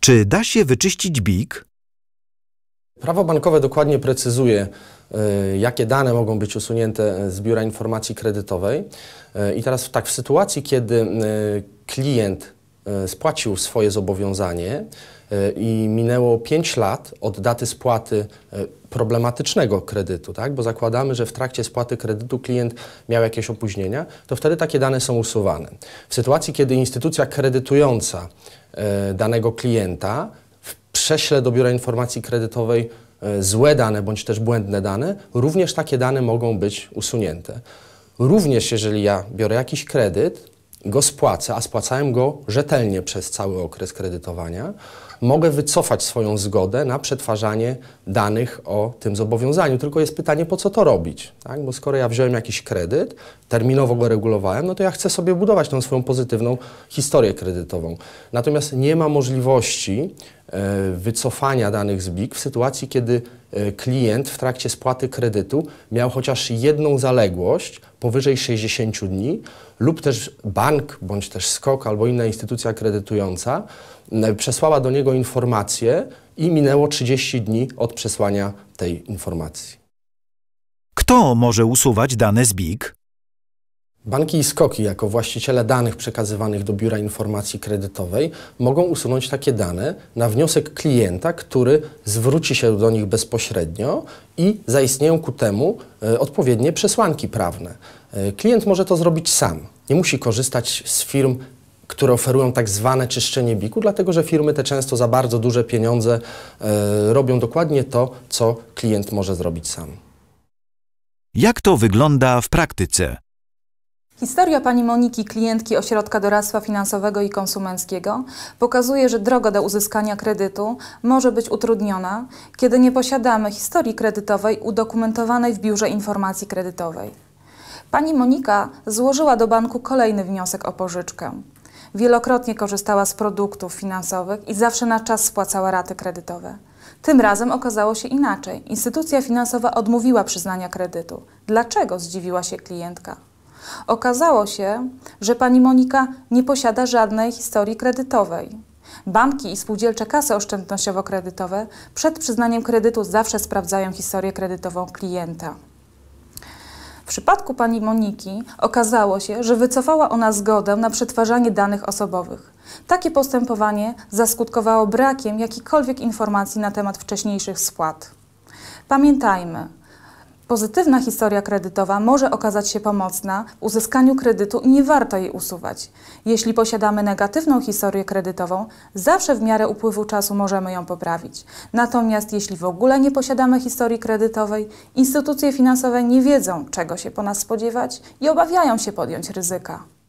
Czy da się wyczyścić BIK? Prawo bankowe dokładnie precyzuje, e, jakie dane mogą być usunięte z biura informacji kredytowej. E, I teraz tak, w sytuacji, kiedy e, klient E, spłacił swoje zobowiązanie e, i minęło 5 lat od daty spłaty e, problematycznego kredytu, tak? bo zakładamy, że w trakcie spłaty kredytu klient miał jakieś opóźnienia, to wtedy takie dane są usuwane. W sytuacji, kiedy instytucja kredytująca danego klienta prześle do Biura Informacji Kredytowej złe dane bądź też błędne dane, również takie dane mogą być usunięte. Również jeżeli ja biorę jakiś kredyt, go spłacę, a spłacałem go rzetelnie przez cały okres kredytowania, mogę wycofać swoją zgodę na przetwarzanie danych o tym zobowiązaniu. Tylko jest pytanie, po co to robić? Tak? Bo skoro ja wziąłem jakiś kredyt, terminowo go regulowałem, no to ja chcę sobie budować tą swoją pozytywną historię kredytową. Natomiast nie ma możliwości e, wycofania danych z BIK w sytuacji, kiedy e, klient w trakcie spłaty kredytu miał chociaż jedną zaległość powyżej 60 dni lub też bank, bądź też skok albo inna instytucja kredytująca przesłała do niego niego informację i minęło 30 dni od przesłania tej informacji. Kto może usuwać dane z BIG? Banki i skoki, jako właściciele danych przekazywanych do Biura Informacji Kredytowej, mogą usunąć takie dane na wniosek klienta, który zwróci się do nich bezpośrednio i zaistnieją ku temu e, odpowiednie przesłanki prawne. E, klient może to zrobić sam. Nie musi korzystać z firm które oferują tak zwane czyszczenie biku, dlatego że firmy te często za bardzo duże pieniądze y, robią dokładnie to, co klient może zrobić sam. Jak to wygląda w praktyce? Historia pani Moniki, klientki Ośrodka Doradztwa Finansowego i Konsumenckiego, pokazuje, że droga do uzyskania kredytu może być utrudniona, kiedy nie posiadamy historii kredytowej udokumentowanej w Biurze Informacji Kredytowej. Pani Monika złożyła do banku kolejny wniosek o pożyczkę wielokrotnie korzystała z produktów finansowych i zawsze na czas spłacała raty kredytowe. Tym razem okazało się inaczej. Instytucja finansowa odmówiła przyznania kredytu. Dlaczego? zdziwiła się klientka. Okazało się, że pani Monika nie posiada żadnej historii kredytowej. Banki i spółdzielcze kasy oszczędnościowo-kredytowe przed przyznaniem kredytu zawsze sprawdzają historię kredytową klienta przypadku pani Moniki okazało się, że wycofała ona zgodę na przetwarzanie danych osobowych. Takie postępowanie zaskutkowało brakiem jakichkolwiek informacji na temat wcześniejszych spłat. Pamiętajmy, Pozytywna historia kredytowa może okazać się pomocna w uzyskaniu kredytu i nie warto jej usuwać. Jeśli posiadamy negatywną historię kredytową, zawsze w miarę upływu czasu możemy ją poprawić. Natomiast jeśli w ogóle nie posiadamy historii kredytowej, instytucje finansowe nie wiedzą, czego się po nas spodziewać i obawiają się podjąć ryzyka.